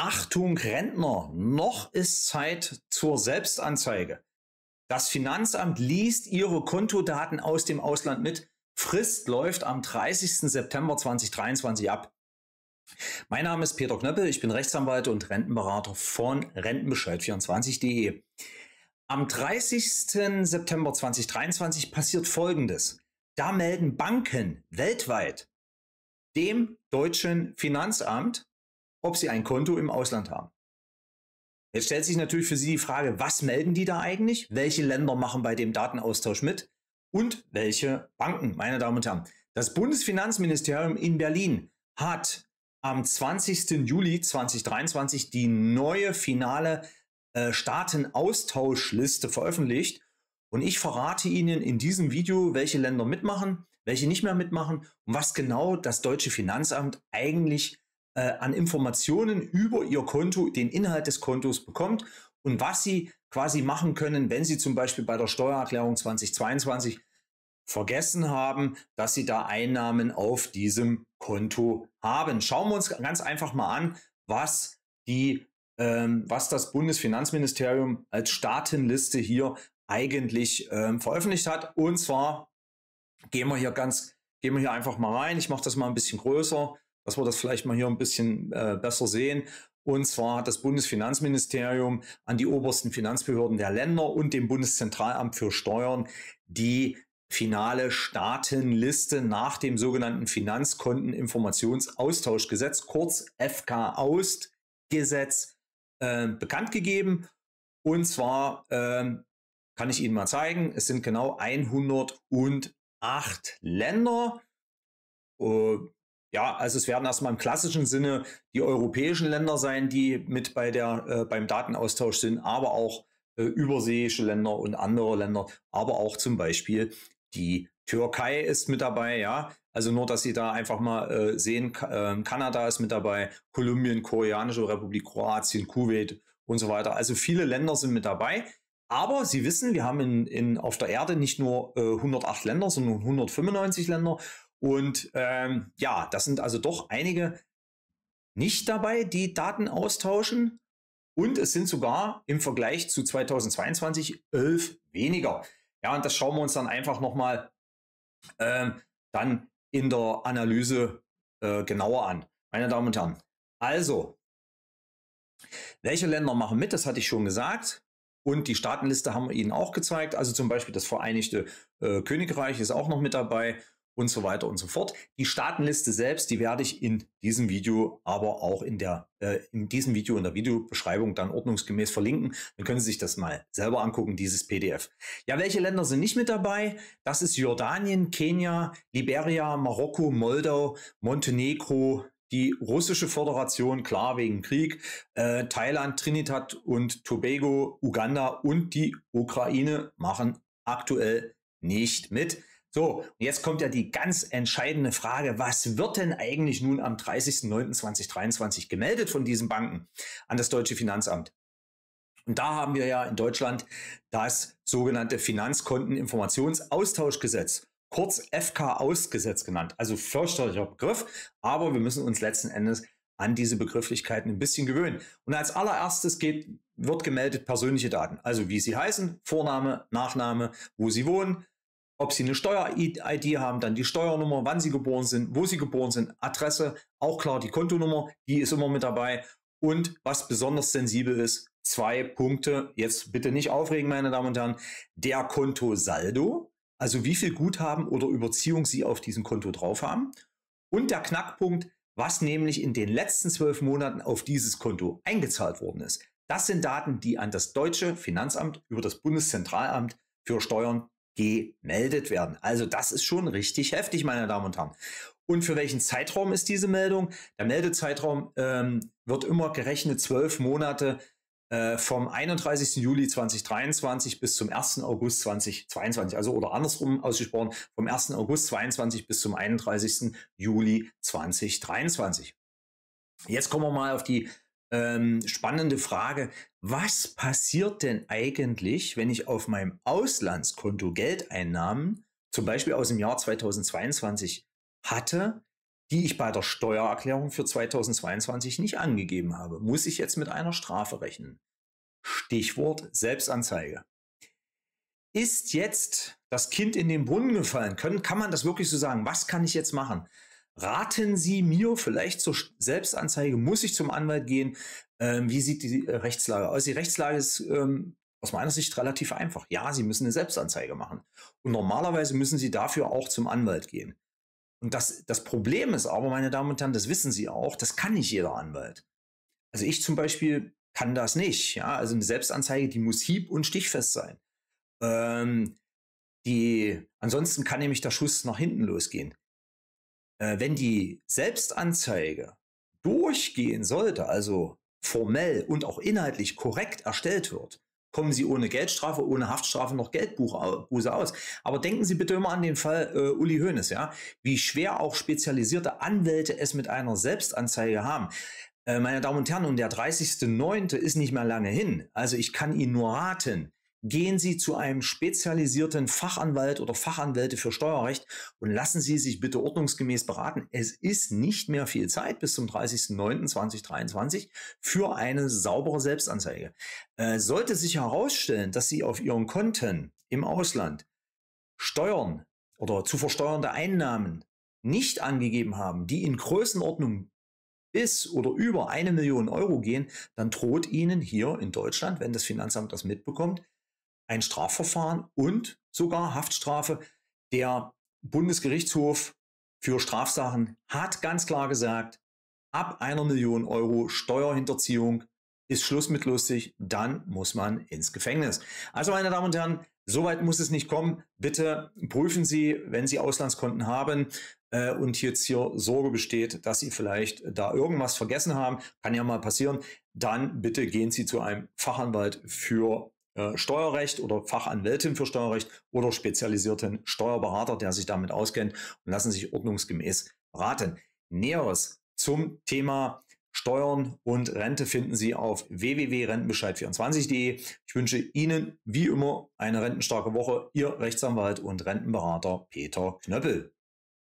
Achtung Rentner, noch ist Zeit zur Selbstanzeige. Das Finanzamt liest Ihre Kontodaten aus dem Ausland mit. Frist läuft am 30. September 2023 ab. Mein Name ist Peter Knöppel, ich bin Rechtsanwalt und Rentenberater von Rentenbescheid24.de. Am 30. September 2023 passiert Folgendes. Da melden Banken weltweit dem deutschen Finanzamt ob sie ein Konto im Ausland haben. Jetzt stellt sich natürlich für Sie die Frage, was melden die da eigentlich? Welche Länder machen bei dem Datenaustausch mit? Und welche Banken, meine Damen und Herren? Das Bundesfinanzministerium in Berlin hat am 20. Juli 2023 die neue finale äh, Staatenaustauschliste veröffentlicht. Und ich verrate Ihnen in diesem Video, welche Länder mitmachen, welche nicht mehr mitmachen und was genau das deutsche Finanzamt eigentlich äh, an Informationen über ihr Konto, den Inhalt des Kontos bekommt und was sie quasi machen können, wenn sie zum Beispiel bei der Steuererklärung 2022 vergessen haben, dass sie da Einnahmen auf diesem Konto haben. Schauen wir uns ganz einfach mal an, was die, ähm, was das Bundesfinanzministerium als Staatenliste hier eigentlich ähm, veröffentlicht hat. Und zwar gehen wir hier ganz, gehen wir hier einfach mal rein. Ich mache das mal ein bisschen größer dass wir das vielleicht mal hier ein bisschen äh, besser sehen. Und zwar hat das Bundesfinanzministerium an die obersten Finanzbehörden der Länder und dem Bundeszentralamt für Steuern die finale Staatenliste nach dem sogenannten Finanzkonteninformationsaustauschgesetz, kurz FK-Aust-Gesetz, äh, bekannt gegeben. Und zwar äh, kann ich Ihnen mal zeigen, es sind genau 108 Länder. Äh, ja, also es werden erstmal im klassischen Sinne die europäischen Länder sein, die mit bei der, äh, beim Datenaustausch sind, aber auch äh, überseeische Länder und andere Länder, aber auch zum Beispiel die Türkei ist mit dabei, ja. Also nur, dass Sie da einfach mal äh, sehen, äh, Kanada ist mit dabei, Kolumbien, Koreanische Republik, Kroatien, Kuwait und so weiter. Also viele Länder sind mit dabei. Aber Sie wissen, wir haben in, in, auf der Erde nicht nur äh, 108 Länder, sondern 195 Länder. Und ähm, ja, das sind also doch einige nicht dabei, die Daten austauschen. Und es sind sogar im Vergleich zu 2022 elf weniger. Ja, und das schauen wir uns dann einfach nochmal ähm, dann in der Analyse äh, genauer an. Meine Damen und Herren, also, welche Länder machen mit? Das hatte ich schon gesagt. Und die Staatenliste haben wir Ihnen auch gezeigt. Also zum Beispiel das Vereinigte äh, Königreich ist auch noch mit dabei und so weiter und so fort. Die Staatenliste selbst, die werde ich in diesem Video, aber auch in der äh, in diesem Video in der Videobeschreibung dann ordnungsgemäß verlinken. Dann können Sie sich das mal selber angucken, dieses PDF. Ja, welche Länder sind nicht mit dabei? Das ist Jordanien, Kenia, Liberia, Marokko, Moldau, Montenegro, die russische Föderation, klar wegen Krieg, äh, Thailand, Trinidad und Tobago, Uganda und die Ukraine machen aktuell nicht mit. So, jetzt kommt ja die ganz entscheidende Frage, was wird denn eigentlich nun am 30.09.2023 gemeldet von diesen Banken an das deutsche Finanzamt? Und da haben wir ja in Deutschland das sogenannte Finanzkonteninformationsaustauschgesetz, kurz FK-Ausgesetz genannt. Also fürchterlicher Begriff, aber wir müssen uns letzten Endes an diese Begrifflichkeiten ein bisschen gewöhnen. Und als allererstes geht, wird gemeldet persönliche Daten, also wie sie heißen, Vorname, Nachname, wo sie wohnen, ob sie eine Steuer-ID haben, dann die Steuernummer, wann sie geboren sind, wo sie geboren sind, Adresse, auch klar die Kontonummer, die ist immer mit dabei. Und was besonders sensibel ist, zwei Punkte, jetzt bitte nicht aufregen, meine Damen und Herren, der Kontosaldo, also wie viel Guthaben oder Überziehung Sie auf diesem Konto drauf haben. Und der Knackpunkt, was nämlich in den letzten zwölf Monaten auf dieses Konto eingezahlt worden ist. Das sind Daten, die an das deutsche Finanzamt über das Bundeszentralamt für Steuern gemeldet werden. Also das ist schon richtig heftig, meine Damen und Herren. Und für welchen Zeitraum ist diese Meldung? Der Meldezeitraum ähm, wird immer gerechnet zwölf Monate äh, vom 31. Juli 2023 bis zum 1. August 2022, also oder andersrum ausgesprochen, vom 1. August 2022 bis zum 31. Juli 2023. Jetzt kommen wir mal auf die ähm, spannende Frage. Was passiert denn eigentlich, wenn ich auf meinem Auslandskonto Geldeinnahmen, zum Beispiel aus dem Jahr 2022, hatte, die ich bei der Steuererklärung für 2022 nicht angegeben habe? Muss ich jetzt mit einer Strafe rechnen? Stichwort Selbstanzeige. Ist jetzt das Kind in den Brunnen gefallen? Können, kann man das wirklich so sagen? Was kann ich jetzt machen? Raten Sie mir vielleicht zur Selbstanzeige, muss ich zum Anwalt gehen? Ähm, wie sieht die äh, Rechtslage aus? Die Rechtslage ist ähm, aus meiner Sicht relativ einfach. Ja, Sie müssen eine Selbstanzeige machen. Und normalerweise müssen Sie dafür auch zum Anwalt gehen. Und das, das Problem ist aber, meine Damen und Herren, das wissen Sie auch, das kann nicht jeder Anwalt. Also ich zum Beispiel kann das nicht. Ja? Also eine Selbstanzeige, die muss hieb- und stichfest sein. Ähm, die, ansonsten kann nämlich der Schuss nach hinten losgehen. Äh, wenn die Selbstanzeige durchgehen sollte, also formell und auch inhaltlich korrekt erstellt wird, kommen Sie ohne Geldstrafe, ohne Haftstrafe noch Geldbuße aus. Aber denken Sie bitte immer an den Fall äh, Uli Hoeneß, ja, wie schwer auch spezialisierte Anwälte es mit einer Selbstanzeige haben. Äh, meine Damen und Herren, und der 30.09. ist nicht mehr lange hin. Also ich kann Ihnen nur raten, Gehen Sie zu einem spezialisierten Fachanwalt oder Fachanwälte für Steuerrecht und lassen Sie sich bitte ordnungsgemäß beraten. Es ist nicht mehr viel Zeit bis zum 30.09.2023 für eine saubere Selbstanzeige. Äh, sollte sich herausstellen, dass Sie auf Ihren Konten im Ausland Steuern oder zu versteuernde Einnahmen nicht angegeben haben, die in Größenordnung bis oder über eine Million Euro gehen, dann droht Ihnen hier in Deutschland, wenn das Finanzamt das mitbekommt, ein Strafverfahren und sogar Haftstrafe. Der Bundesgerichtshof für Strafsachen hat ganz klar gesagt, ab einer Million Euro Steuerhinterziehung ist Schluss mit lustig, dann muss man ins Gefängnis. Also meine Damen und Herren, soweit muss es nicht kommen. Bitte prüfen Sie, wenn Sie Auslandskonten haben äh, und jetzt hier Sorge besteht, dass Sie vielleicht da irgendwas vergessen haben, kann ja mal passieren, dann bitte gehen Sie zu einem Fachanwalt für äh, Steuerrecht oder Fachanwältin für Steuerrecht oder spezialisierten Steuerberater, der sich damit auskennt und lassen sich ordnungsgemäß beraten. Näheres zum Thema Steuern und Rente finden Sie auf www.rentenbescheid24.de. Ich wünsche Ihnen wie immer eine rentenstarke Woche. Ihr Rechtsanwalt und Rentenberater Peter Knöppel.